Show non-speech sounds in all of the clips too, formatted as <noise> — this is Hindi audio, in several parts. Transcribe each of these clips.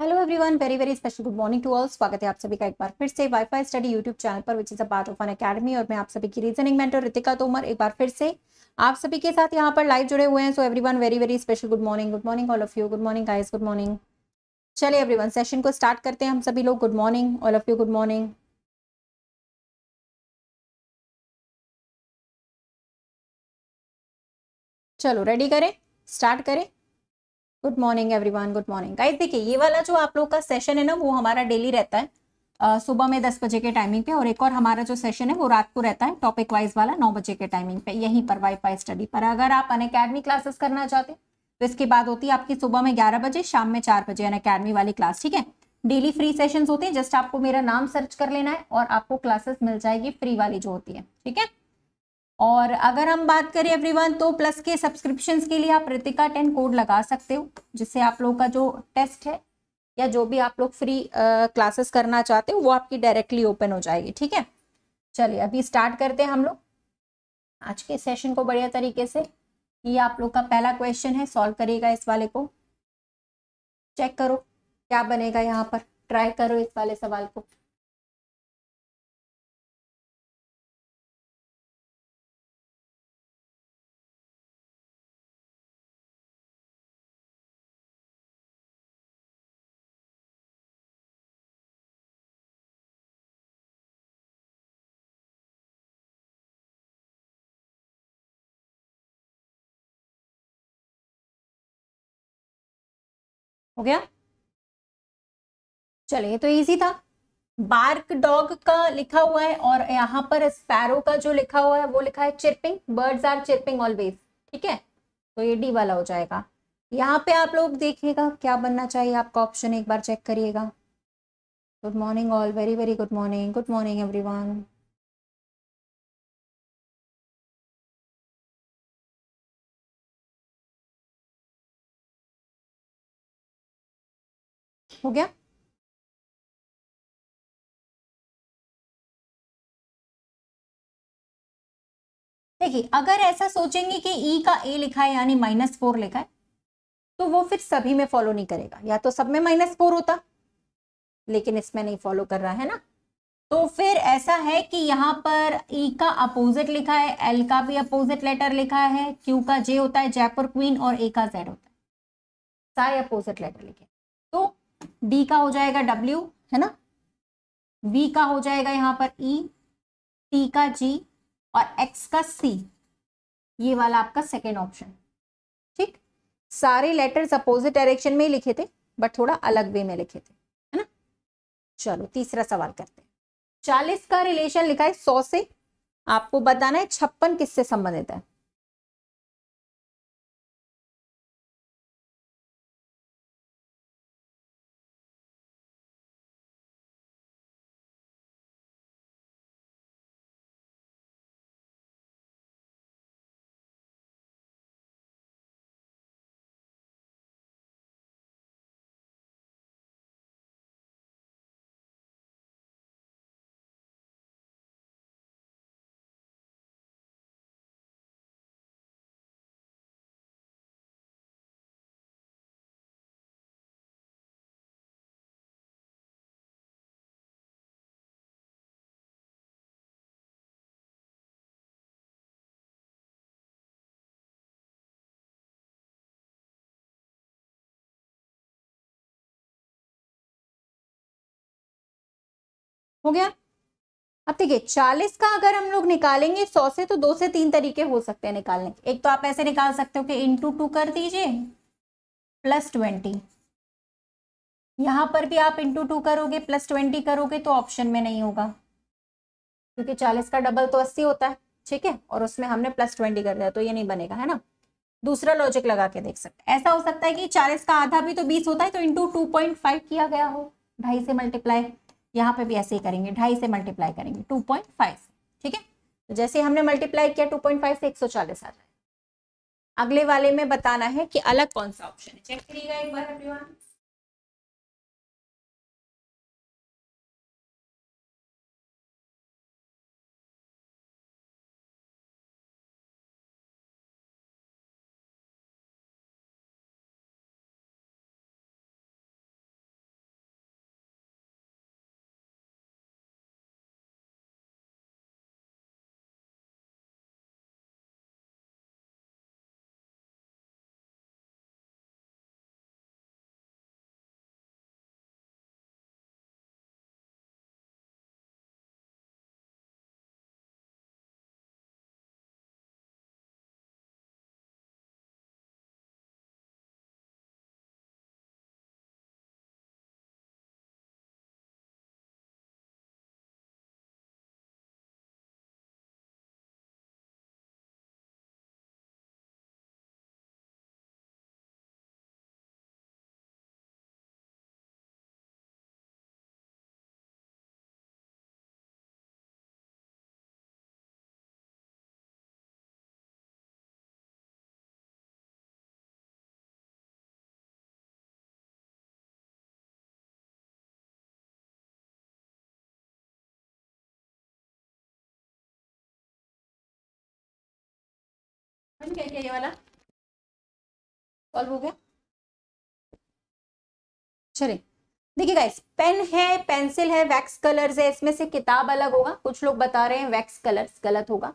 Hello everyone very very special good morning to all स्वागत है आप सभी का एक बार फिर से वाईफाई स्टडी यूट्यूब चैनल पर which is a part of Unacademy और मैं आप सभी की रीजनिंग मेंटर रितिका तोमर एक बार फिर से आप सभी के साथ यहाँ पर लाइव जुड़े हुए हैं so everyone very very special good morning good morning all of you good morning guys good morning चलिए एवरीवन सेशन को स्टार्ट करते हैं हम सभी लोग good morning all of you good morning चलो रेडी करें स्टार्ट करें good morning everyone good morning guys देखिए ये वाला जो आप लोग का सेशन है ना वो हमारा डेली रहता है सुबह में दस बजे के टाइमिंग पे और एक और हमारा जो सेशन है वो रात को रहता है टॉपिक वाइज वाला नौ बजे के टाइमिंग पे यहीं पर वाईफाई स्टडी पर अगर आप अन अकेडमी क्लासेस करना चाहते तो इसकी बात होती है आपकी सुबह में ग्यारह बजे शाम में चार बजे अन अकेडमी वाली क्लास ठीक है डेली फ्री सेशन होते हैं जस्ट आपको मेरा नाम सर्च कर लेना है और आपको क्लासेस मिल जाएगी फ्री वाली जो होती है ठीक है और अगर हम बात करें एवरीवन तो प्लस के सब्सक्रिप्शन के लिए आप रितिका टेन कोड लगा सकते हो जिससे आप लोगों का जो टेस्ट है या जो भी आप लोग फ्री क्लासेस करना चाहते हो वो आपकी डायरेक्टली ओपन हो जाएगी ठीक है चलिए अभी स्टार्ट करते हैं हम लोग आज के सेशन को बढ़िया तरीके से ये आप लोग का पहला क्वेश्चन है सॉल्व करिएगा इस वाले को चेक करो क्या बनेगा यहाँ पर ट्राई करो इस वाले सवाल को हो गया चलिए तो इजी था बार्क डॉग का लिखा हुआ है और यहां पर स्पैरो का जो लिखा हुआ है वो लिखा है chirping birds are chirping always ठीक है तो ये डी वाला हो जाएगा यहाँ पे आप लोग देखिएगा क्या बनना चाहिए आपका ऑप्शन एक बार चेक करिएगा good morning all very very good morning good morning everyone हो गया देखिए अगर ऐसा सोचेंगे कि ई e का ए लिखा है यानी माइनस फोर लिखा है तो वो फिर सभी में फॉलो नहीं करेगा या तो सब में माइनस फोर होता लेकिन इसमें नहीं फॉलो कर रहा है ना तो फिर ऐसा है कि यहाँ पर ई e का अपोजिट लिखा है एल का भी अपोजिट लेटर लिखा है क्यू का जे होता है जयपुर क्वीन और ए का जेड होता है सारे अपोजिट लेटर लिखे तो डी का हो जाएगा डब्ल्यू है ना वी का हो जाएगा यहां पर ई e, टी का जी और एक्स का सी ये वाला आपका सेकेंड ऑप्शन ठीक सारे लेटर्स अपोजिट डायरेक्शन में ही लिखे थे बट थोड़ा अलग वे में लिखे थे है ना चलो तीसरा सवाल करते हैं चालीस का रिलेशन लिखा है सौ से आपको बताना है छप्पन किससे संबंधित है हो गया अब देखिए चालीस का अगर हम लोग निकालेंगे सौ से तो दो से तीन तरीके हो सकते हैं निकालने एक तो आप ऐसे निकाल सकते हो कि इंटू टू कर दीजिए प्लस ट्वेंटी यहां पर भी आप इंटू टू करोगे प्लस ट्वेंटी करोगे तो ऑप्शन में नहीं होगा क्योंकि चालीस का डबल तो अस्सी होता है ठीक है और उसमें हमने प्लस ट्वेंटी कर दिया तो ये नहीं बनेगा है ना दूसरा लॉजिक लगा के देख सकते ऐसा हो सकता है कि चालीस का आधा भी तो बीस होता है तो इंटू टू पॉइंट फाइव किया गया हो ढाई से मल्टीप्लाई यहाँ पे भी ऐसे ही करेंगे ढाई से मल्टीप्लाई करेंगे टू पॉइंट फाइव से ठीक है तो जैसे हमने मल्टीप्लाई किया टू पॉइंट फाइव से एक सौ चालीस आ जाए अगले वाले में बताना है कि अलग कौन सा ऑप्शन है चेक करिएगा एक बार एवरीवन मैंने क्या किया ये वाला सॉल्व हो गया चलिए देखिए गाइस पेन है पेंसिल है वैक्स कलर्स है इसमें से किताब अलग होगा कुछ लोग बता रहे हैं वैक्स कलर्स गलत होगा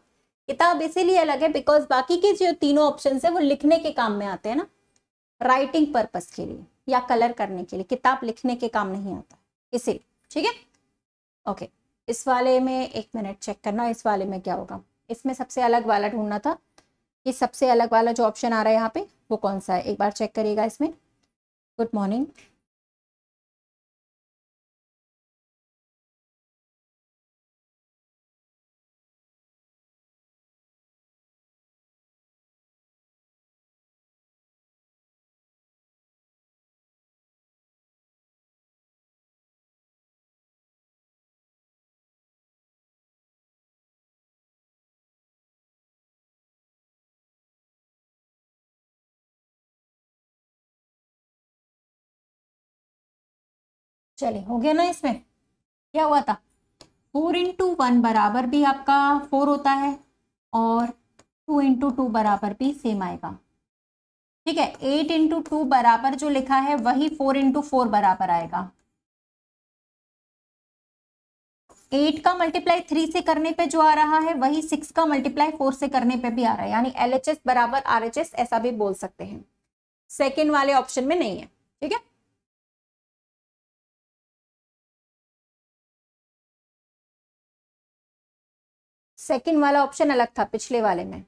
किताब इसीलिए अलग है बिकॉज बाकी के जो तीनों ऑप्शन है वो लिखने के काम में आते हैं ना राइटिंग पर्पस के लिए या कलर करने के लिए किताब लिखने के काम नहीं आता इसीलिए ठीक है ओके इस वाले में एक मिनट चेक करना इस वाले में क्या होगा इसमें सबसे अलग वाला ढूंढना था ये सबसे अलग वाला जो ऑप्शन आ रहा है यहाँ पे वो कौन सा है एक बार चेक करिएगा इसमें गुड मॉर्निंग चलिए हो गया ना इसमें क्या हुआ था फोर इंटू वन बराबर भी आपका फोर होता है और टू इंटू टू बराबर भी सेम आएगा ठीक है एट इंटू टू बराबर जो लिखा है वही फोर इंटू फोर बराबर आएगा एट का मल्टीप्लाई थ्री से करने पे जो आ रहा है वही सिक्स का मल्टीप्लाई फोर से करने पे भी आ रहा है यानी एल बराबर आर ऐसा भी बोल सकते हैं सेकेंड वाले ऑप्शन में नहीं है ठीक है सेकेंड वाला ऑप्शन अलग था पिछले वाले में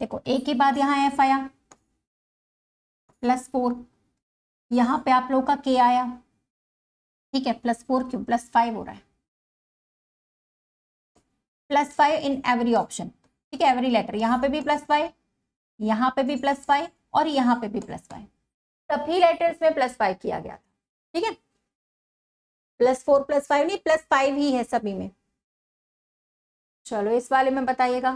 देखो ए के बाद यहाँ एफ आया प्लस फोर यहाँ पे आप लोगों का के आया ठीक है प्लस फोर क्यों प्लस फाइव हो रहा है plus five in every option ठीक है एवरी लेटर यहाँ पे भी प्लस फाइव यहाँ पे भी प्लस फाइव और यहाँ पे भी प्लस फाइव सभी लेटर्स में प्लस फाइव किया गया था ठीक है प्लस फोर प्लस फाइव नहीं प्लस फाइव ही है सभी में चलो इस वाले में बताइएगा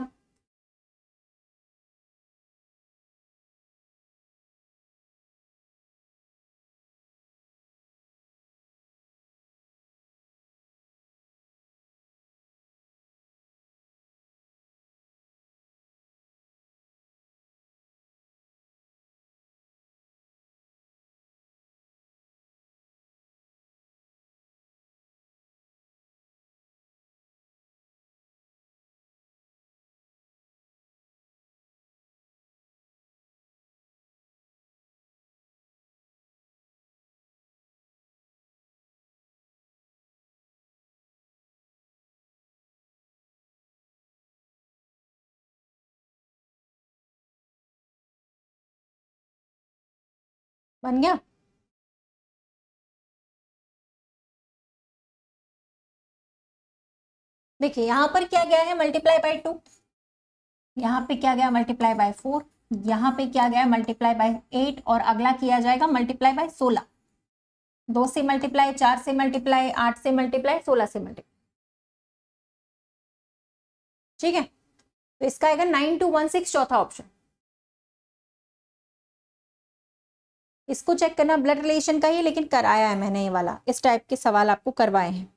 बन गया देखिए यहां पर क्या गया है मल्टीप्लाई बाय टू यहां पे क्या गया मल्टीप्लाई बाय फोर यहाँ पे क्या गया मल्टीप्लाई बाय एट और अगला किया जाएगा मल्टीप्लाई बाय सोलह दो से मल्टीप्लाई चार से मल्टीप्लाई आठ से मल्टीप्लाई सोलह से मल्टीप्लाई ठीक है तो इसका आएगा नाइन टू वन सिक्स चौथा ऑप्शन इसको चेक करना ब्लड रिलेशन का ही लेकिन कराया है मैंने ये वाला इस टाइप के सवाल आपको करवाए हैं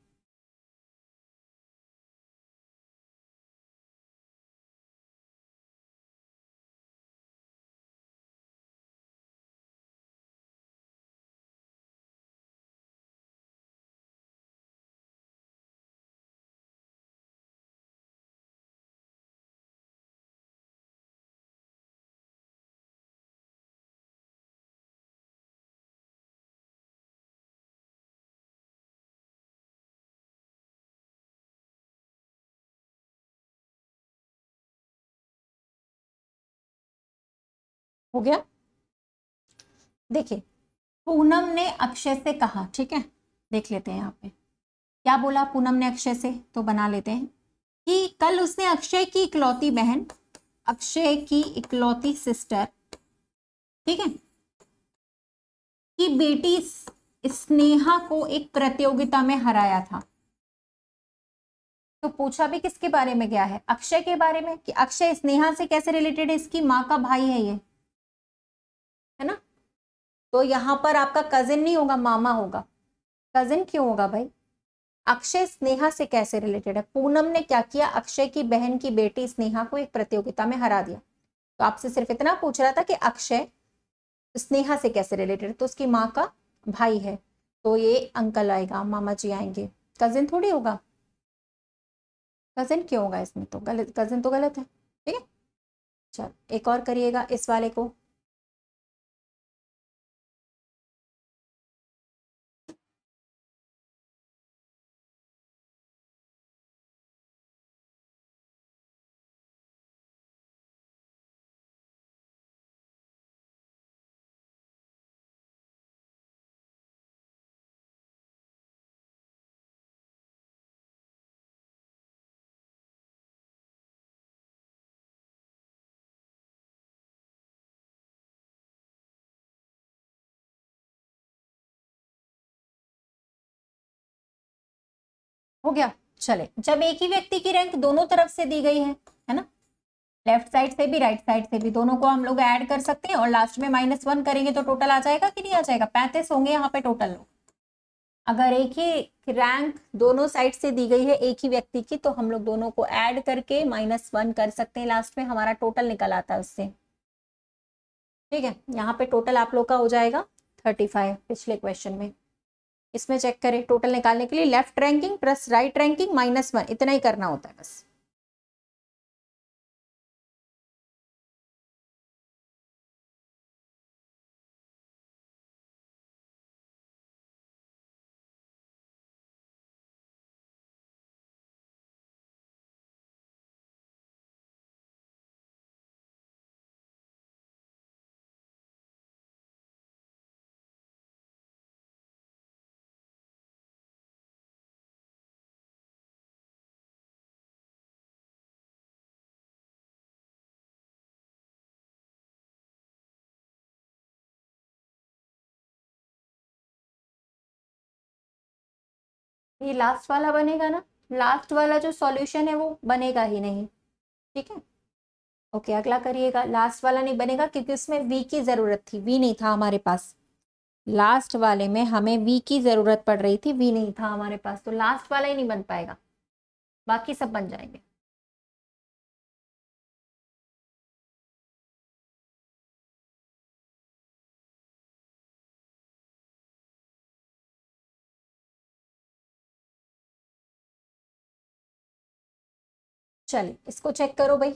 हो गया देखिए पूनम ने अक्षय से कहा ठीक है देख लेते हैं यहाँ पे क्या बोला पूनम ने अक्षय से तो बना लेते हैं कि कल उसने अक्षय की इकलौती बहन अक्षय की इकलौती सिस्टर ठीक है कि बेटी स्नेहा को एक प्रतियोगिता में हराया था तो पूछा भी किसके बारे में क्या है अक्षय के बारे में कि अक्षय स्नेहा से कैसे रिलेटेड है इसकी माँ का भाई है ये है ना तो यहाँ पर आपका कजिन नहीं होगा मामा होगा कजिन क्यों होगा भाई अक्षय स्नेहा से कैसे रिलेटेड है पूनम ने क्या किया अक्षय की बहन की बेटी स्नेहा को एक प्रतियोगिता में हरा दिया तो आपसे सिर्फ इतना पूछ रहा था कि अक्षय स्नेहा से कैसे रिलेटेड तो उसकी माँ का भाई है तो ये अंकल आएगा मामा जी आएंगे कजिन थोड़ी होगा कजिन क्यों होगा इसमें तो गलत कजिन तो गलत है ठीक है चल एक और करिएगा इस वाले को हो गया चले जब एक ही व्यक्ति की रैंक दोनों तरफ से दी गई है है ना लेफ्ट साइड से भी राइट साइड से भी दोनों को हम लोग ऐड कर सकते हैं और लास्ट में माइनस वन करेंगे तो टोटल आ जाएगा कि नहीं आ जाएगा पैंतीस होंगे यहाँ पे टोटल लोग अगर एक ही रैंक दोनों साइड से दी गई है एक ही व्यक्ति की तो हम लोग दोनों को ऐड करके माइनस वन कर सकते हैं लास्ट में हमारा टोटल निकल आता है उससे ठीक है यहाँ पे टोटल आप लोग का हो जाएगा थर्टी फाइव पिछले क्वेश्चन में इसमें चेक करें टोटल निकालने के लिए left ranking plus right ranking minus one इतना ही करना होता है बस ये लास्ट वाला बनेगा ना लास्ट वाला जो सॉल्यूशन है वो बनेगा ही नहीं ठीक है ओके अगला करिएगा लास्ट वाला नहीं बनेगा क्योंकि उसमें वी की ज़रूरत थी वी नहीं था हमारे पास लास्ट वाले में हमें वी की ज़रूरत पड़ रही थी वी नहीं था हमारे पास तो लास्ट वाला ही नहीं बन पाएगा बाकी सब बन जाएंगे चलिए इसको चेक करो भाई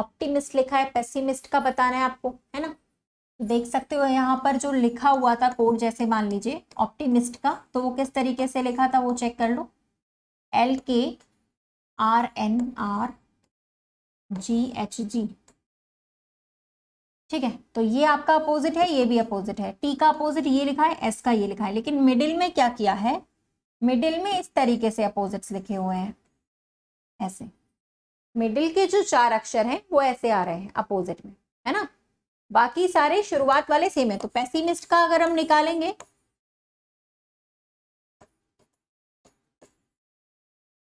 ऑप्टिमिस्ट लिखा है पेसिमिस्ट का बताना है आपको है ना देख सकते हो यहाँ पर जो लिखा हुआ था कोड जैसे मान लीजिए ऑप्टिमिस्ट का तो वो किस तरीके से लिखा था वो चेक कर लो L K R N R G H G ठीक है तो ये आपका अपोजिट है ये भी अपोजिट है टी का अपोजिट ये लिखा है एस का ये लिखा है लेकिन मिडिल में क्या किया है मिडिल में इस तरीके से अपोजिट्स लिखे हुए हैं ऐसे मिडिल के जो चार अक्षर हैं वो ऐसे आ रहे हैं अपोजिट में है ना बाकी सारे शुरुआत वाले सेम है तो पेसिमिस्ट का अगर हम निकालेंगे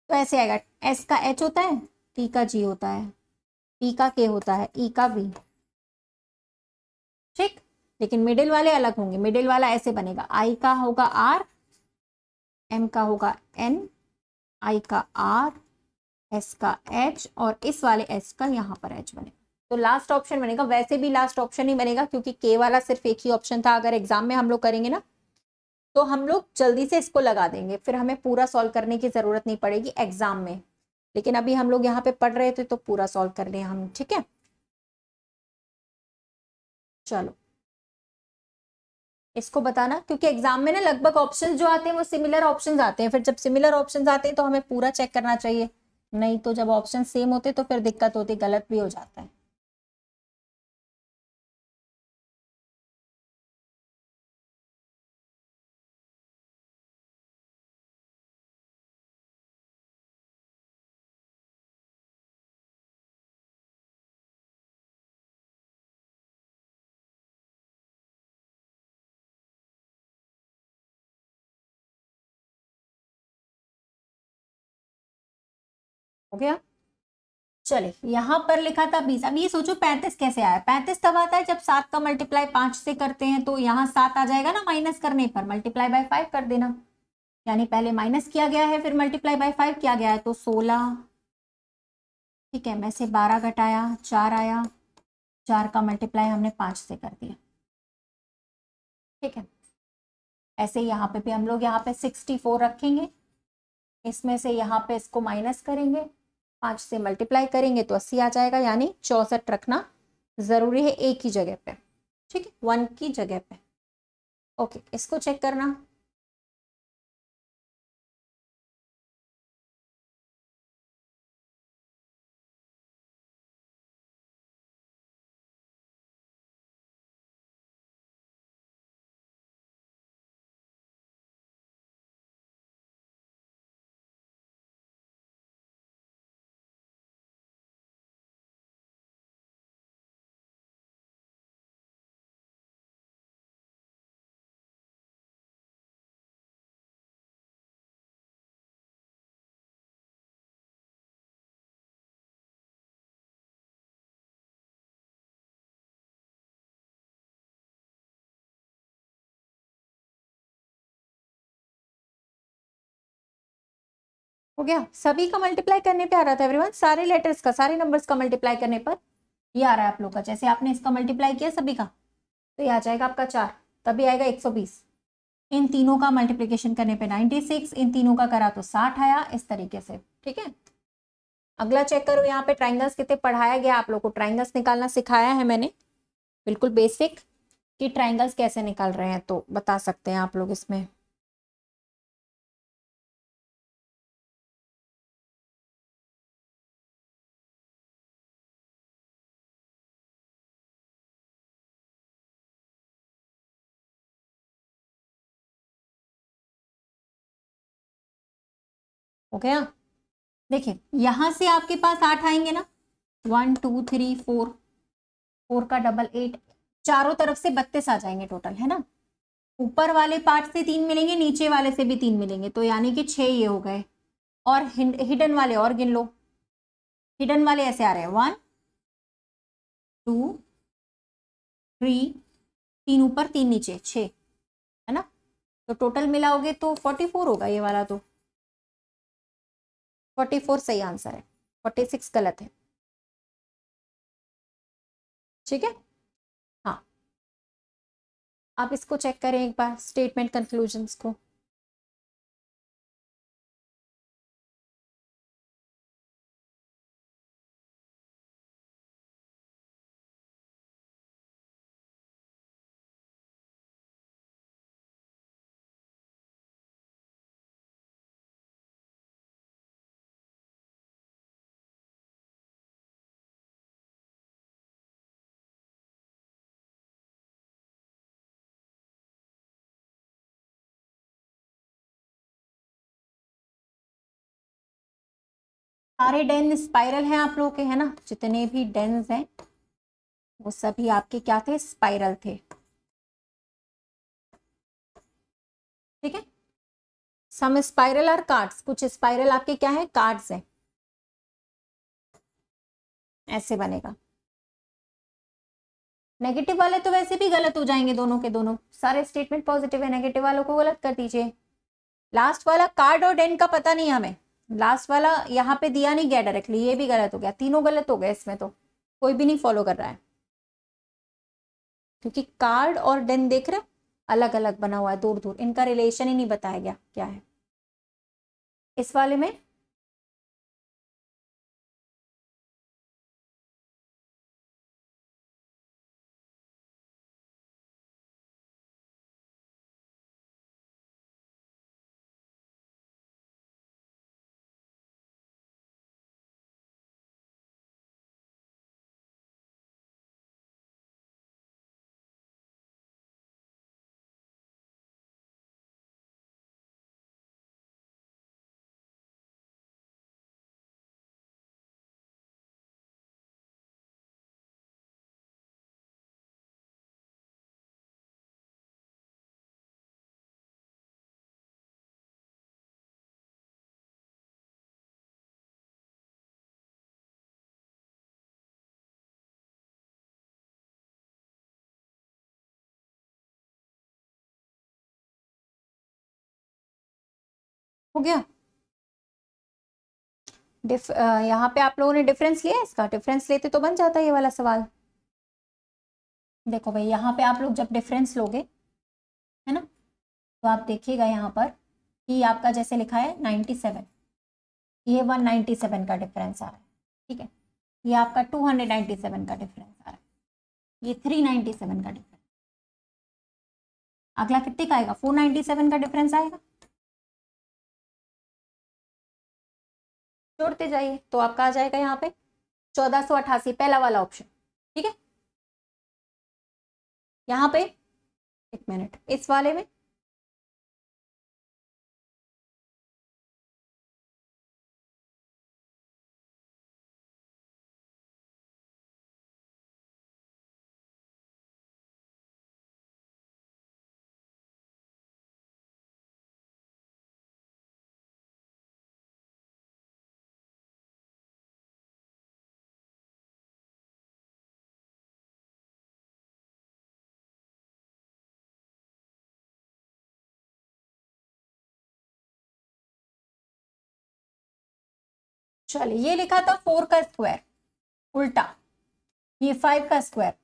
तो ऐसे आएगा एस का एच होता है टी का जी होता है पी का के होता है ई e का वी ठीक लेकिन मिडिल वाले अलग होंगे मिडिल वाला ऐसे बनेगा आई का होगा आर एम का होगा एन आई का आर एस का एच और इस वाले एस का यहाँ पर एच बने तो लास्ट ऑप्शन बनेगा वैसे भी लास्ट ऑप्शन ही बनेगा क्योंकि के वाला सिर्फ एक ही ऑप्शन था अगर एग्जाम में हम लोग करेंगे ना तो हम लोग जल्दी से इसको लगा देंगे फिर हमें पूरा सॉल्व करने की ज़रूरत नहीं पड़ेगी एग्जाम में लेकिन अभी हम लोग यहाँ पे पढ़ रहे थे तो पूरा सॉल्व कर लें हम ठीक है चलो इसको बताना क्योंकि एग्जाम में ना लगभग ऑप्शन जो आते हैं वो सिमिलर ऑप्शन आते हैं फिर जब सिमिलर ऑप्शन आते हैं तो हमें पूरा चेक करना चाहिए नहीं तो जब ऑप्शन सेम होते तो फिर दिक्कत होती गलत भी हो जाता है हो गया चले यहाँ पर लिखा था बीस अब ये सोचो पैंतीस कैसे आया पैंतीस तब आता है जब सात का मल्टीप्लाई पांच से करते हैं तो यहाँ सात आ जाएगा ना माइनस करने पर मल्टीप्लाई बाय फाइव कर देना यानी पहले माइनस किया गया है फिर मल्टीप्लाई बाय फाइव किया गया है तो सोलह ठीक है मैं से बारह घटाया चार आया चार का मल्टीप्लाई हमने पाँच से कर दिया ठीक है ऐसे यहाँ पे भी हम लोग यहाँ पे सिक्सटी फोर रखेंगे इसमें से यहाँ पे इसको माइनस करेंगे पाँच से मल्टीप्लाई करेंगे तो अस्सी आ जाएगा यानी चौंसठ रखना ज़रूरी है एक ही जगह पे ठीक है वन की जगह पे ओके इसको चेक करना हो गया सभी का मल्टीप्लाई करने पे आ रहा था एवरीवन सारे लेटर्स का सारे नंबर्स का मल्टीप्लाई करने पर ये आ रहा है आप लोग का जैसे आपने इसका मल्टीप्लाई किया सभी का तो ये आ जाएगा आपका चार तभी आएगा एक सौ बीस इन तीनों का मल्टीप्लीकेशन करने पे 96 इन तीनों का करा तो साठ आया इस तरीके से ठीक है अगला चेक करो यहाँ पे ट्राइंगल्स कितने पढ़ाया गया आप लोग को ट्राइंगल्स निकालना सिखाया है मैंने बिल्कुल बेसिक कि ट्राइंगल्स कैसे निकाल रहे हैं तो बता सकते हैं आप लोग इसमें हो गया देखिए यहां से आपके पास आठ आएंगे ना one two three four four का डबल एट चारों तरफ से बत्तीस आ जाएंगे टोटल है ना ऊपर वाले पार्ट से तीन मिलेंगे नीचे वाले से भी तीन मिलेंगे तो यानी कि छः ये हो गए और हिडन वाले और गिन लो हिडन वाले ऐसे आ रहे हैं वन टू थ्री तीन ऊपर तीन नीचे छः है ना तो टोटल मिलाओगे तो फोर्टी फोर होगा ये वाला तो फोर्टी फोर सही आंसर है फोर्टी सिक्स गलत है ठीक है हाँ आप इसको चेक करें एक बार स्टेटमेंट कंक्लूजन को सारे डेन स्पाइरल हैं आप लोगों के है ना जितने भी डेन्स हैं वो सभी आपके क्या थे स्पाइरल थे ठीक है सम स्पाइरल और कार्ड्स कुछ स्पाइरल आपके क्या है कार्ड्स हैं ऐसे बनेगा नेगेटिव वाले तो वैसे भी गलत हो जाएंगे दोनों के दोनों सारे स्टेटमेंट पॉजिटिव है नेगेटिव वालों को गलत कर दीजिए लास्ट वाला कार्ड और डेन का पता नहीं हमें लास्ट वाला यहाँ पे दिया नहीं गया डायरेक्टली ये भी गलत हो गया तीनों गलत हो गए इसमें तो कोई भी नहीं फॉलो कर रहा है क्योंकि कार्ड और डेन देख रहे अलग अलग बना हुआ है दूर दूर इनका रिलेशन ही नहीं बताया गया क्या है इस वाले में हो गया डिफ यहाँ पे आप लोगों ने डिफरेंस लिया इसका डिफरेंस लेते तो बन जाता है ये वाला सवाल देखो भाई यहाँ पे आप लोग जब डिफरेंस लोगे है ना तो आप देखिएगा यहाँ पर कि आपका जैसे लिखा है नाइन्टी सेवन ये वन नाइन्टी सेवन का डिफरेंस आ रहा है ठीक है ये आपका टू हंड्रेड नाइन्टी सेवन का डिफरेंस आ रहा है ये थ्री नाइन्टी सेवन का डिफरेंस अगला कितने का आएगा फोर नाइन्टी सेवन का डिफरेंस आएगा जोड़ते जाइए तो आपका आ जाएगा यहाँ पे चौदह सौ अठासी पहला वाला ऑप्शन ठीक है यहाँ पे एक मिनट इस वाले में चलिए ये लिखा था फोर का स्क्वायर उल्टा ये फाइव का स्क्वायर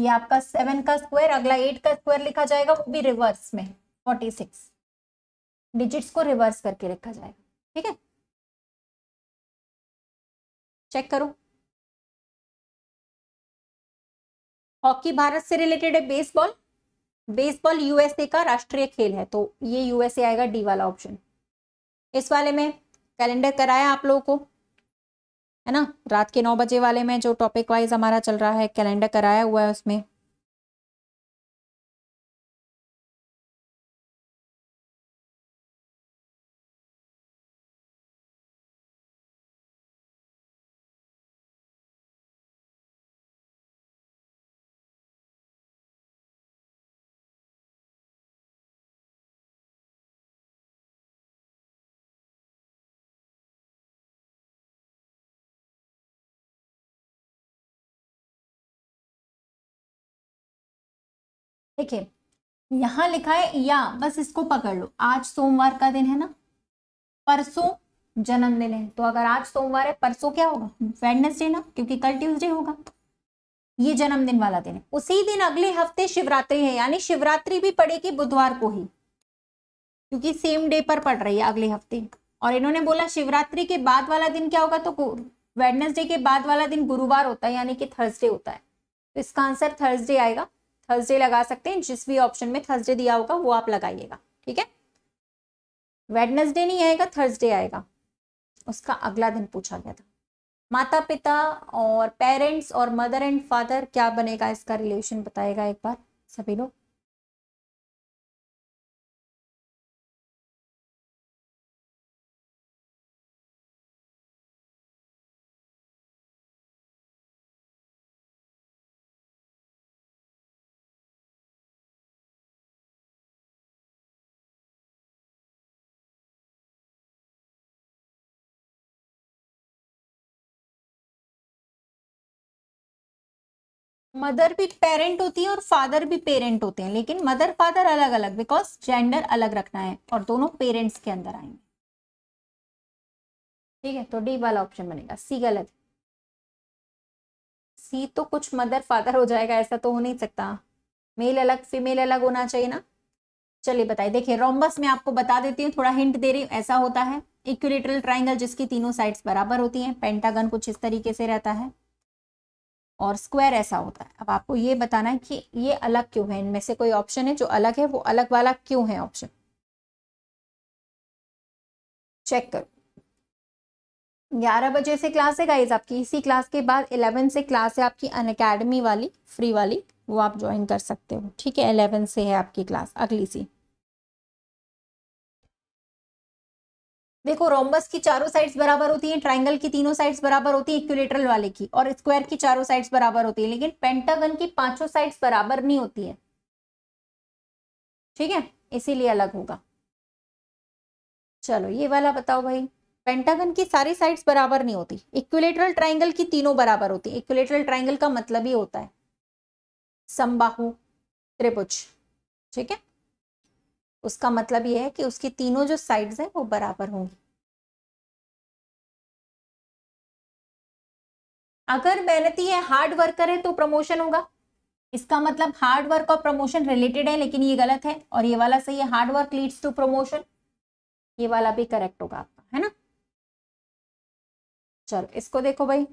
ये आपका सेवन का स्क्वायर अगला एट का स्क्वायर लिखा जाएगा वो भी रिवर्स में फोर्टी सिक्स डिजिट्स को रिवर्स करके लिखा जाएगा ठीक है चेक करो हॉकी भारत से रिलेटेड है बेसबॉल बेसबॉल यूएसए का राष्ट्रीय खेल है तो ये यूएसए आएगा डी वाला ऑप्शन इस वाले में कैलेंडर कराया आप लोगों को है ना रात के नौ बजे वाले में जो टॉपिक वाइज हमारा चल रहा है कैलेंडर कराया हुआ है उसमें देखिए यहां लिखा है या बस इसको पकड़ लो आज सोमवार का दिन है ना परसों जन्मदिन है तो अगर आज सोमवार है परसों क्या होगा वेडनेसडे ना क्योंकि कल ट्यूजडे होगा ये जन्मदिन वाला दिन है उसी दिन अगले हफ्ते शिवरात्रि है यानी शिवरात्रि भी पड़ेगी बुधवार को ही क्योंकि सेम डे पर पड़ रही है अगले हफ्ते और इन्होंने बोला शिवरात्रि के बाद वाला दिन क्या होगा तो वेडनेसडे के बाद वाला दिन गुरुवार होता है यानी कि थर्सडे होता है तो इसका आंसर थर्सडे आएगा थर्सडे लगा सकते हैं जिस भी ऑप्शन में थर्सडे दिया होगा वो आप लगाइएगा ठीक है वेडनेसडे नहीं आएगा थर्सडे आएगा उसका अगला दिन पूछा गया था माता पिता और पेरेंट्स और मदर एंड फादर क्या बनेगा इसका रिलेशन बताएगा एक बार सभी लोग मदर भी पेरेंट होती है और फादर भी पेरेंट होते हैं लेकिन मदर फादर अलग अलग बिकॉज जेंडर अलग रखना है और दोनों पेरेंट्स के अंदर आएंगे ठीक है तो डी वाला ऑप्शन बनेगा सी गलत सी तो कुछ मदर फादर हो जाएगा ऐसा तो हो नहीं सकता मेल अलग फीमेल अलग होना चाहिए ना चलिए बताइए देखिए रोम्बस में आपको बता देती हूँ थोड़ा हिंट दे रही हूँ ऐसा होता है इक्विलेटरल ट्राइंगल जिसकी तीनों साइड्स बराबर होती हैं पेंटागन कुछ इस तरीके से रहता है और स्क्वायर ऐसा होता है अब आपको ये बताना है कि ये अलग क्यों है इनमें से कोई ऑप्शन है जो अलग है वो अलग वाला क्यों है ऑप्शन चेक करो ग्यारह बजे से क्लास है गाइज आपकी इसी क्लास के बाद इलेवन से क्लास है आपकी अन अकेडमी वाली फ्री वाली वो आप ज्वाइन कर सकते हो ठीक है इलेवन से है आपकी क्लास अगली सी देखो रोम्बस की चारों साइड्स बराबर होती हैं ट्राइंगल की तीनों साइड्स बराबर होती है इक्विलेटरल वाले की और स्क्वायर की चारों साइड्स बराबर होती है लेकिन पेंटागन की पांचों साइड्स बराबर नहीं होती है ठीक है इसीलिए अलग होगा चलो ये वाला बताओ भाई पेंटागन की सारी साइड्स बराबर नहीं होती इक्विलेटरल ट्राइंगल की तीनों बराबर होती है इक्विलेटरल ट्राइंगल का मतलब ही होता है संबाहु त्रिभुज ठीक है उसका मतलब यह है कि उसकी तीनों जो साइड्स हैं वो बराबर होंगी अगर मेहनती है हार्ड वर्कर है तो प्रमोशन होगा इसका मतलब हार्ड वर्क और प्रमोशन रिलेटेड है लेकिन ये गलत है और ये वाला सही है hard work leads to promotion ये वाला भी करेक्ट होगा आपका है ना चलो इसको देखो भाई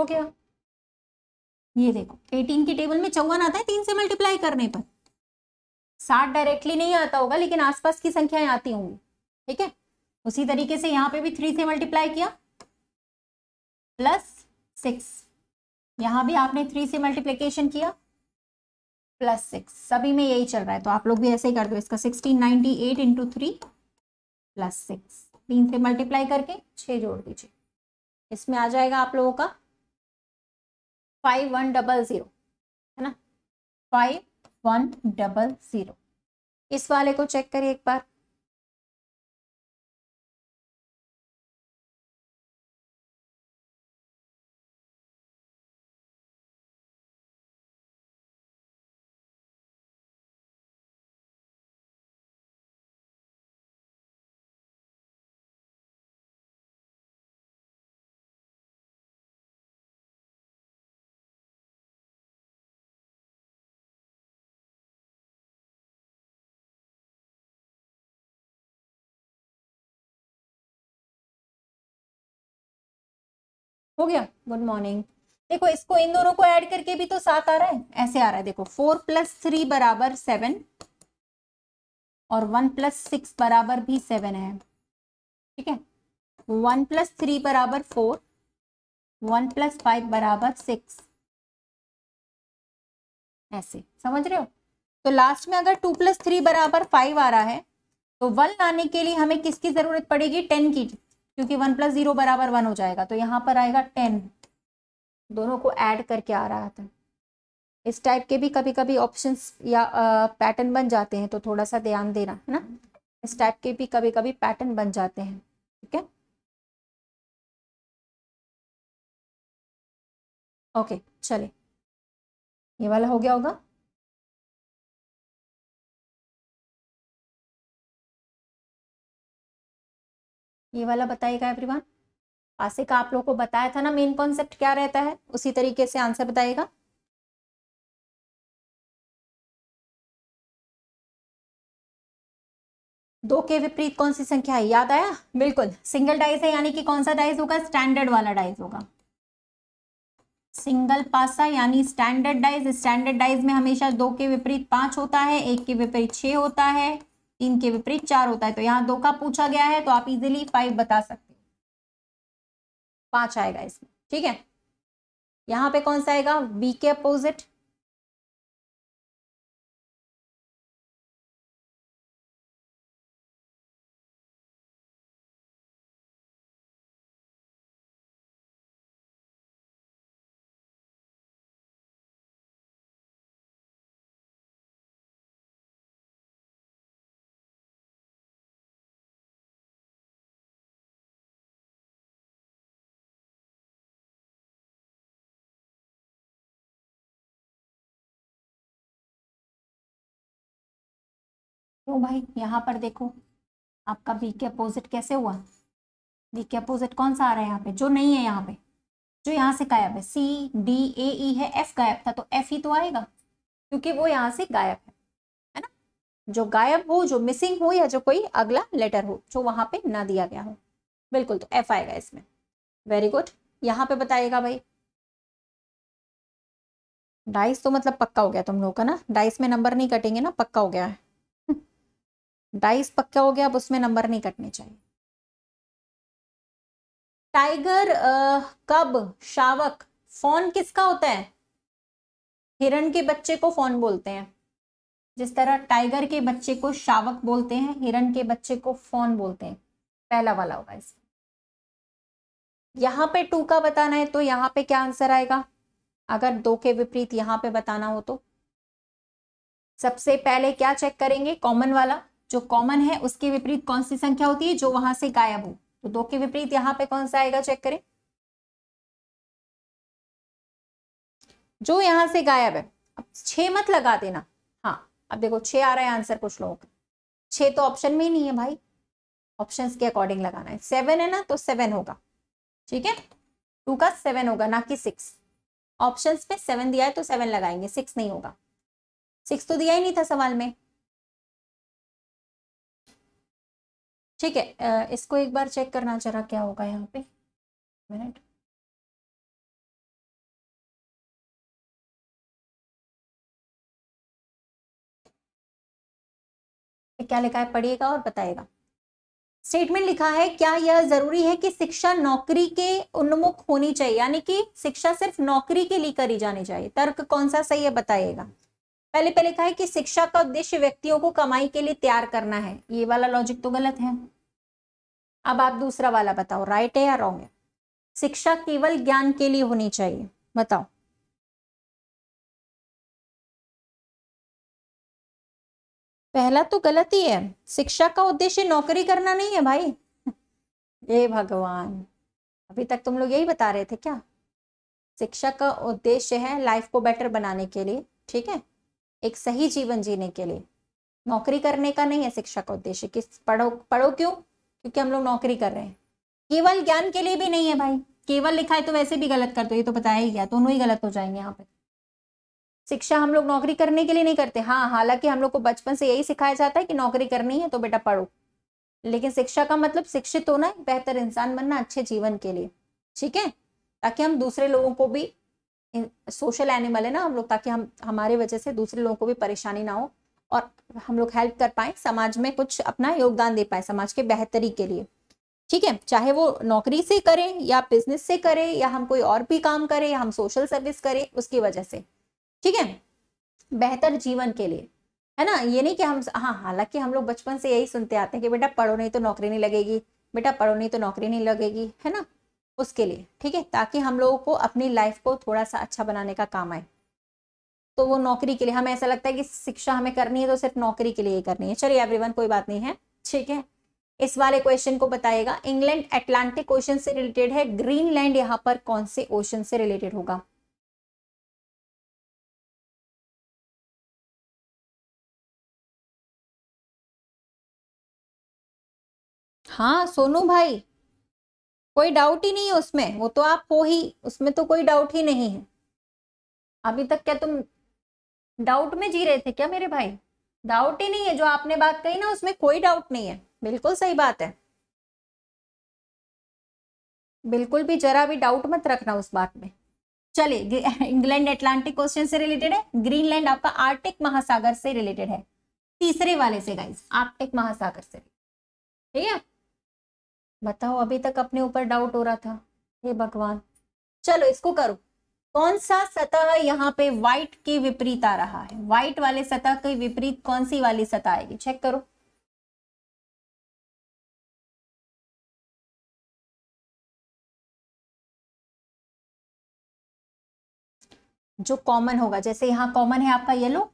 हो गया ये देखो 18 की टेबल में चौवन आता है तीन से मल्टीप्लाई करने पर साठ डायरेक्टली नहीं आता होगा लेकिन आसपास की संख्याएं आती होंगी ठीक है उसी तरीके से यहाँ पे भी थ्री से मल्टीप्लाई किया प्लस सिक्स यहाँ भी आपने थ्री से मल्टीप्लीकेशन किया प्लस सिक्स सभी में यही चल रहा है तो आप लोग भी ऐसे ही कर दो इसका sixteen ninety eight into three plus six तीन से मल्टीप्लाई करके छः जोड़ दीजिए इसमें आ जाएगा आप लोगों का फाइव वन डबल ज़ीरो है ना फाइव वन डबल ज़ीरो इस वाले को चेक करिए एक बार हो गया गुड मॉर्निंग देखो इसको इन दोनों को ऐड करके भी तो सात आ रहा है ऐसे आ रहा है देखो फोर प्लस थ्री बराबर सेवन और वन प्लस सिक्स बराबर भी सेवन है ठीक है वन प्लस थ्री बराबर फोर वन प्लस फाइव बराबर सिक्स ऐसे समझ रहे हो तो लास्ट में अगर टू प्लस थ्री बराबर फाइव आ रहा है तो वन लाने के लिए हमें किसकी जरूरत पड़ेगी टेन की क्योंकि वन प्लस जीरो बराबर वन हो जाएगा तो यहाँ पर आएगा टेन दोनों को ऐड करके आ रहा था इस टाइप के भी कभी कभी ऑप्शन या पैटर्न बन जाते हैं तो थोड़ा सा ध्यान देना है ना इस टाइप के भी कभी कभी पैटर्न बन जाते हैं ठीक है ओके चले ये वाला हो गया होगा ये वाला बताएगा एवरीवन पासे का आप लोग को बताया था ना मेन कॉन्सेप्ट क्या रहता है उसी तरीके से आंसर बताइएगा दो के विपरीत कौन सी संख्या है याद आया बिल्कुल सिंगल डाइस है यानी कि कौन सा डाइस होगा स्टैंडर्ड वाला डाइस होगा सिंगल पासा यानी स्टैंडर्ड डाइस स्टैंडर्ड डाइस में हमेशा दो के विपरीत पांच होता है एक के विपरीत छह होता है तीन के विपरीत चार होता है तो यहाँ दो का पूछा गया है तो आप इजिली फाइव बता सकते हो पांच आएगा इसमें ठीक है यहाँ पे कौन सा आएगा बी के अपोजिट क्यों तो भाई यहाँ पर देखो आपका बी के अपोजिट कैसे हुआ बी के अपोजिट कौन सा आ रहा है यहाँ पे जो नहीं है यहाँ पे जो यहाँ से गायब है सी डी ए ई है एफ गायब था तो एफ ही तो आएगा क्योंकि वो यहाँ से गायब है है ना जो गायब हो जो मिसिंग हो या जो कोई अगला लेटर हो जो वहां पे ना दिया गया हो बिल्कुल तो एफ आएगा इसमें वेरी गुड यहाँ पे बताइएगा भाई डाइस तो मतलब पक्का हो गया तुम लोग का ना डाइस में नंबर नहीं कटेंगे ना पक्का हो गया है डाइस पक्का हो गया अब उसमें नंबर नहीं कटने चाहिए टाइगर कब शावक फोन किसका होता है हिरण के बच्चे को फोन बोलते हैं जिस तरह टाइगर के बच्चे को शावक बोलते हैं हिरण के बच्चे को फोन बोलते हैं पहला वाला होगा इसमें यहाँ पे टू का बताना है तो यहाँ पे क्या आंसर आएगा अगर दो के विपरीत यहाँ पे बताना हो तो सबसे पहले क्या चेक करेंगे कॉमन वाला जो कॉमन है उसके विपरीत कौन सी संख्या होती है जो वहां से गायब हो तो दो के विपरीत यहाँ पे कौन सा आएगा चेक करें जो यहां से गायब है अब छ मत लगा देना हाँ अब देखो छ आ रहा है आंसर कुछ लोगों का छ तो ऑप्शन में ही नहीं है भाई ऑप्शन के अकॉर्डिंग लगाना है सेवन है ना तो सेवन होगा ठीक है टू का सेवन होगा ना कि सिक्स ऑप्शन पे सेवन दिया है तो सेवन लगाएंगे सिक्स नहीं होगा सिक्स तो दिया ही नहीं था सवाल में ठीक है इसको एक बार चेक करना जरा क्या होगा यहाँ पे मिनट क्या लिखा है पढ़िएगा और बताएगा स्टेटमेंट लिखा है क्या यह जरूरी है कि शिक्षा नौकरी के उन्मुख होनी चाहिए यानी कि शिक्षा सिर्फ नौकरी के लिए करी जानी चाहिए तर्क कौन सा सही है बताइएगा पहले पहले कहा है कि शिक्षा का उद्देश्य व्यक्तियों को कमाई के लिए तैयार करना है ये वाला लॉजिक तो गलत है अब आप दूसरा वाला बताओ राइट है या रॉन्ग है शिक्षा केवल ज्ञान के लिए होनी चाहिए बताओ पहला तो गलत ही है शिक्षा का उद्देश्य नौकरी करना नहीं है भाई ये <laughs> भगवान अभी तक तुम लोग यही बता रहे थे क्या शिक्षा का उद्देश्य है लाइफ को बेटर बनाने के लिए ठीक है एक सही जीवन जीने के लिए नौकरी करने का नहीं है शिक्षा का उद्देश्य किस पढ़ो पढ़ो क्यों क्योंकि हम लोग नौकरी कर रहे हैं केवल ज्ञान के लिए भी नहीं है भाई केवल लिखा है तो वैसे भी गलत कर दो ये तो बताया ही गया दोनों ही गलत हो जाएंगे यहाँ पे शिक्षा हम लोग नौकरी करने के लिए नहीं करते हाँ हालांकि हम लोग को बचपन से यही सिखाया जाता है कि नौकरी करनी है तो बेटा पढ़ो लेकिन शिक्षा का मतलब शिक्षित होना बेहतर इंसान बनना अच्छे जीवन के लिए ठीक है ताकि हम दूसरे लोगों को भी सोशल एनिमल है ना हम लोग ताकि हम हमारे वजह से दूसरे लोगों को भी परेशानी ना हो और हम लोग हेल्प कर पाए समाज में कुछ अपना योगदान दे पाए समाज के बेहतरी के लिए ठीक है चाहे वो नौकरी से करें या बिजनेस से करें या हम कोई और भी काम करें या हम सोशल सर्विस करें उसकी वजह से ठीक है बेहतर जीवन के लिए है ना ये नहीं कि हम हाँ हालांकि हम लोग बचपन से यही सुनते आते हैं कि बेटा पढ़ो नहीं तो नौकरी नहीं लगेगी बेटा पढ़ो नहीं तो नौकरी नहीं लगेगी है ना उसके लिए ठीक है ताकि हम लोगों को अपनी लाइफ को थोड़ा सा अच्छा बनाने का काम आए तो वो नौकरी के लिए हमें ऐसा लगता है कि शिक्षा हमें करनी है तो सिर्फ नौकरी के लिए ही करनी है चलिए एवरीवन कोई बात नहीं है ठीक है इस वाले क्वेश्चन को बताइएगा इंग्लैंड एटलांटिक ओशन से रिलेटेड है ग्रीनलैंड यहां पर कौन से ओशन से रिलेटेड होगा हाँ सोनू भाई कोई डाउट ही नहीं है उसमें वो तो आप हो ही उसमें तो कोई डाउट ही नहीं है अभी तक क्या तुम डाउट में जी रहे थे क्या मेरे भाई डाउट ही नहीं है जो आपने बात कही ना उसमें कोई डाउट नहीं है बिल्कुल सही बात है बिल्कुल भी जरा भी डाउट मत रखना उस बात में चलिए इंग्लैंड एटलांटिक क्वेश्चन से रिलेटेड है ग्रीनलैंड आपका आर्टिक महासागर से रिलेटेड है तीसरे वाले से गाइस आर्टिक महासागर से ठीक है बताओ अभी तक अपने ऊपर डाउट हो रहा था हे भगवान चलो इसको करो कौन सा सतह यहाँ पे व्हाइट की विपरीत आ रहा है व्हाइट वाले सतह के विपरीत कौन सी वाली सतह आएगी चेक करो जो कॉमन होगा जैसे यहाँ कॉमन है आपका येलो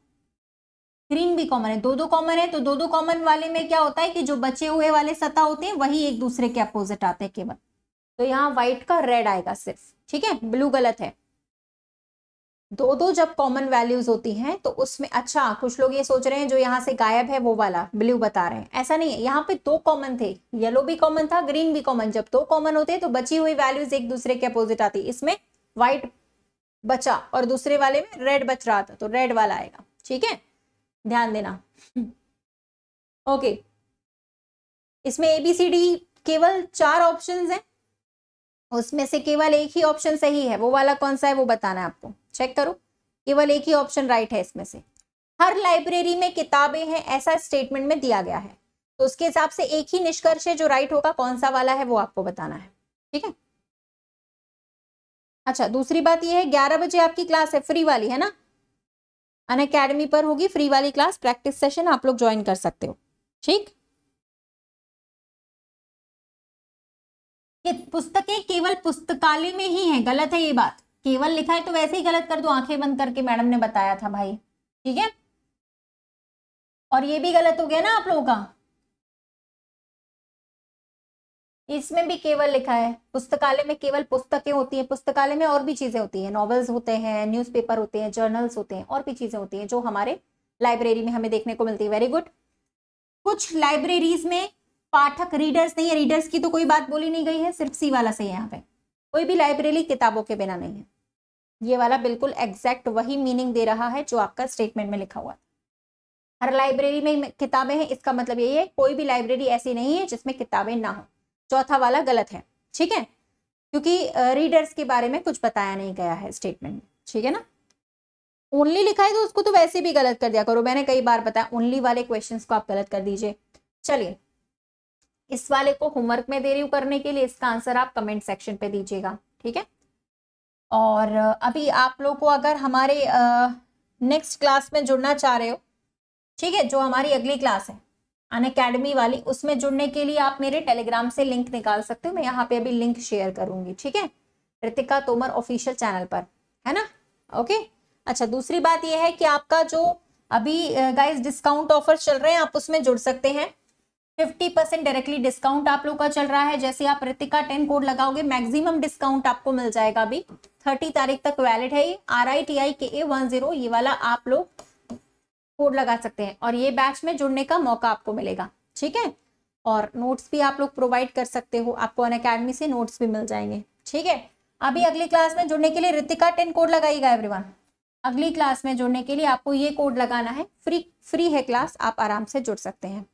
ग्रीन भी कॉमन है दो दो कॉमन है तो दो दो कॉमन वाले में क्या होता है कि जो बचे हुए वाले सतह होते हैं वही एक दूसरे के अपोजिट आते हैं केवल तो यहाँ व्हाइट का रेड आएगा सिर्फ ठीक है ब्लू गलत है दो दो जब कॉमन वैल्यूज होती हैं तो उसमें अच्छा कुछ लोग ये सोच रहे हैं जो यहाँ से गायब है वो वाला ब्लू बता रहे हैं ऐसा नहीं है यहाँ पे दो कॉमन थे येलो भी कॉमन था ग्रीन भी कॉमन जब दो कॉमन होते हैं तो बची हुई वैल्यूज एक दूसरे के अपोजिट आती इसमें व्हाइट बचा और दूसरे वाले में रेड बच रहा था तो रेड वाला आएगा ठीक है ध्यान देना ओके okay. इसमें एबीसीडी केवल चार ऑप्शन हैं उसमें से केवल एक ही ऑप्शन सही है वो वाला कौन सा है वो बताना है आपको चेक करो केवल एक ही ऑप्शन राइट है इसमें से हर लाइब्रेरी में किताबें हैं ऐसा स्टेटमेंट में दिया गया है तो उसके हिसाब से एक ही निष्कर्ष है जो राइट होगा कौन सा वाला है वो आपको बताना है ठीक है अच्छा दूसरी बात यह है ग्यारह बजे आपकी क्लास है फ्री वाली है ना अन अकेडमी पर होगी फ्री वाली क्लास प्रैक्टिस सेशन आप लोग ज्वाइन कर सकते हो ठीक पुस्तकें केवल पुस्तकालय में ही हैं गलत है ये बात केवल लिखा है तो वैसे ही गलत कर दो आंखें बंद करके मैडम ने बताया था भाई ठीक है और ये भी गलत हो गया ना आप लोगों का इसमें भी केवल लिखा है पुस्तकालय में केवल पुस्तकें होती हैं पुस्तकालय में और भी चीजें होती हैं नॉवेल्स होते हैं न्यूज़पेपर होते हैं जर्नल्स होते हैं और भी चीजें होती हैं जो हमारे लाइब्रेरी में हमें देखने को मिलती है वेरी गुड कुछ लाइब्रेरीज में पाठक रीडर्स नहीं है रीडर्स की तो कोई बात बोली नहीं गई है सिर्फ सी वाला सही है यहाँ पे कोई भी लाइब्रेरी किताबों के बिना नहीं है ये वाला बिल्कुल एग्जैक्ट वही मीनिंग दे रहा है जो आपका स्टेटमेंट में लिखा हुआ है हर लाइब्रेरी में किताबें हैं इसका मतलब यही है कोई भी लाइब्रेरी ऐसी नहीं है जिसमें किताबें ना हों चौथा वाला गलत है ठीक है क्योंकि रीडर्स के बारे में कुछ बताया नहीं गया है स्टेटमेंट में ठीक है ना ओनली लिखा है तो उसको तो वैसे भी गलत कर दिया करो मैंने कई बार बताया ओनली वाले क्वेश्चंस को आप गलत कर दीजिए चलिए इस वाले को होमवर्क में दे रही हूँ करने के लिए इसका आंसर आप कमेंट सेक्शन पे दीजिएगा ठीक है और अभी आप लोग को अगर हमारे नेक्स्ट क्लास में जुड़ना चाह रहे हो ठीक है जो हमारी अगली क्लास है अन अकेडमी वाली उसमें जुड़ने के लिए आप मेरे टेलीग्राम से लिंक निकाल सकते हो मैं यहाँ पे अभी लिंक शेयर करूंगी ठीक है ऋतिका तोमर ऑफिशियल चैनल पर है ना ओके अच्छा दूसरी बात यह है कि आपका जो अभी गाइस डिस्काउंट ऑफर चल रहे हैं आप उसमें जुड़ सकते हैं फिफ्टी परसेंट डायरेक्टली डिस्काउंट आप लोग का चल रहा है जैसे आप ऋतिका टेन कोड लगाओगे मैक्सिमम डिस्काउंट आपको मिल जाएगा अभी थर्टी तारीख तक वैलिड है ये आर आई टी आई के ए वन जीरो ये वाला आप लोग कोड लगा सकते हैं और ये बैच में जुड़ने का मौका आपको मिलेगा ठीक है और नोट्स भी आप लोग प्रोवाइड कर सकते हो आपको अन अकेडमी से नोट्स भी मिल जाएंगे ठीक है अभी हम्म। अगली क्लास में जुड़ने के लिए रितिका टेन कोड लगाइएगा एवरीवन अगली क्लास में जुड़ने के लिए आपको ये कोड लगाना है फ्री फ्री है क्लास आप आराम से जुड़ सकते हैं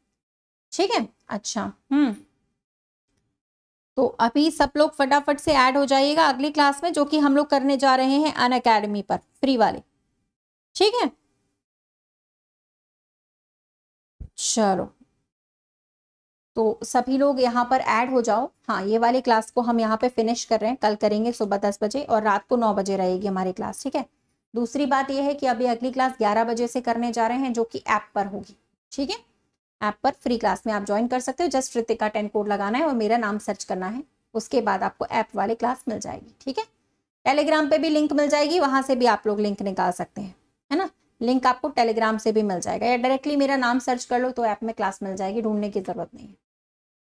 ठीक है अच्छा हम्म तो अभी सब लोग फटाफट से ऐड हो जाइएगा अगली क्लास में जो कि हम लोग करने जा रहे हैं अन अकेडमी पर फ्री वाले ठीक है चलो तो सभी लोग यहाँ पर ऐड हो जाओ हाँ ये वाली क्लास को हम यहाँ पे फिनिश कर रहे हैं कल करेंगे सुबह दस बजे और रात को नौ बजे रहेगी हमारी क्लास ठीक है दूसरी बात यह है कि अभी अगली क्लास ग्यारह बजे से करने जा रहे हैं जो कि ऐप पर होगी ठीक है ऐप पर फ्री क्लास में आप ज्वाइन कर सकते हो जस्ट ऋतिका टेन कोड लगाना है और मेरा नाम सर्च करना है उसके बाद आपको ऐप वाली क्लास मिल जाएगी ठीक है टेलीग्राम पे भी लिंक मिल जाएगी वहां से भी आप लोग लिंक निकाल सकते हैं है ना लिंक आपको टेलीग्राम से भी मिल जाएगा या डायरेक्टली मेरा नाम सर्च कर लो तो ऐप में क्लास मिल जाएगी ढूंढने की जरूरत नहीं है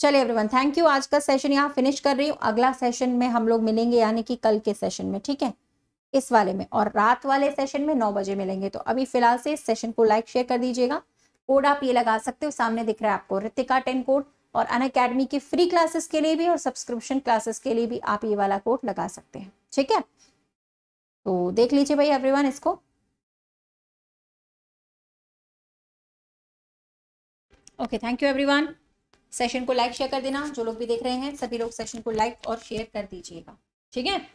चलिए एवरीवन थैंक यू आज का सेशन यहाँ फिनिश कर रही हूँ अगला सेशन में हम लोग मिलेंगे यानी कि कल के सेशन में ठीक है इस वाले में और रात वाले सेशन में नौ बजे मिलेंगे तो अभी फिलहाल से इस सेशन को लाइक शेयर कर दीजिएगा कोड आप ये लगा सकते हो सामने दिख रहा है आपको रितिका टेन कोड और अन अकेडमी की फ्री क्लासेस के लिए भी और सब्सक्रिप्शन क्लासेस के लिए भी आप ये वाला कोड लगा सकते हैं ठीक है तो देख लीजिए भाई एवरीवन इसको okay thank you everyone session को लाइक शेयर कर देना जो लोग भी देख रहे हैं सभी लोग सेशन को लाइक और शेयर कर दीजिएगा ठीक है